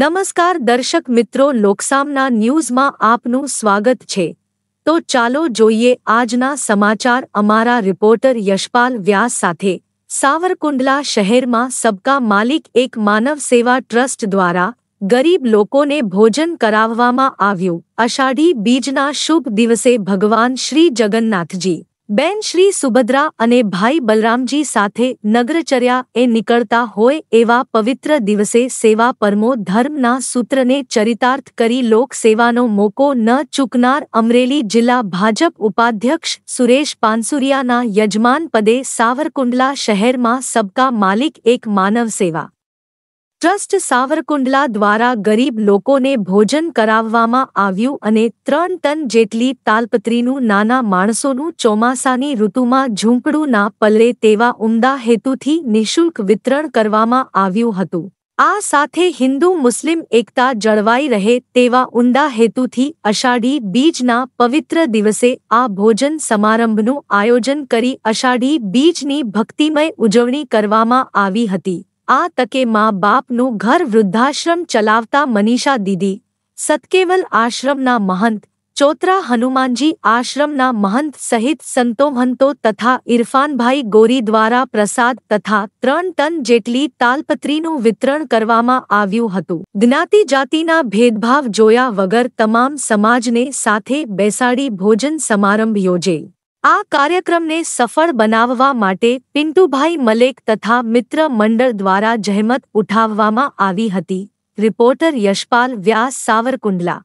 નમસ્કાર દર્શક મિત્રો લોકસામના ન્યૂઝમાં આપનું સ્વાગત છે તો ચાલો જોઈએ આજના સમાચાર અમારા રિપોર્ટર યશપાલ વ્યાસ સાથે સાવરકુંડલા શહેરમાં સબકા માલિક એક માનવ સેવા ટ્રસ્ટ દ્વારા ગરીબ લોકોને ભોજન કરાવવામાં આવ્યું અષાઢી બીજના શુભ દિવસે ભગવાન શ્રી જગન્નાથજી બેન શ્રી સુભદ્રા અને ભાઈ બલરામજી સાથે નગરચર્યા એ નીકળતા હોય એવા પવિત્ર દિવસે સેવા પરમો ધર્મના સૂત્રને ચરિતાર્થ કરી લોકસેવાનો મોકો ન ચૂકનાર અમરેલી જિલ્લા ભાજપ ઉપાધ્યક્ષ સુરેશ પાનસુરિયાના યજમાન પદે સાવરકુંડલા શહેરમાં સબકા માલિક એક માનવ સેવા ટ્રસ્ટ સાવરકુંડલા દ્વારા ગરીબ લોકોને ભોજન કરાવવામાં આવ્યું અને ત્રણ ટન જેટલી તાલપત્રીનું નાના માણસોનું ચોમાસાની ઋતુમાં ઝૂંપડું ના પલરે તેવા ઉમદા હેતુથી નિઃશુલ્ક વિતરણ કરવામાં આવ્યું હતું આ સાથે હિન્દુ મુસ્લિમ એકતા જળવાઈ રહે તેવા ઊંડા હેતુથી અષાઢી બીજના પવિત્ર દિવસે આ ભોજન સમારંભનું આયોજન કરી અષાઢી બીજની ભક્તિમય ઉજવણી કરવામાં આવી હતી આ તકે મા બાપનું ઘર વૃદ્ધાશ્રમ ચલાવતા મનીષા દીદી સતકેવલ આશ્રમના મહંત ચોતરા હનુમાનજી આશ્રમના મહંત સહિત સંતો તથા ઇરફાનભાઈ ગોરી દ્વારા પ્રસાદ તથા ત્રણ ટન જેટલી તાલપત્રીનું વિતરણ કરવામાં આવ્યું હતું જ્ઞાતિ જાતિના ભેદભાવ જોયા વગર તમામ સમાજને સાથે બેસાડી ભોજન સમારંભ યોજે આ કાર્યક્રમને સફળ બનાવવા માટે પિન્ટુભાઈ મલેક તથા મિત્ર મંડળ દ્વારા જહેમત ઉઠાવવામાં આવી હતી રિપોર્ટર યશપાલ વ્યાસ સાવરકુંડલા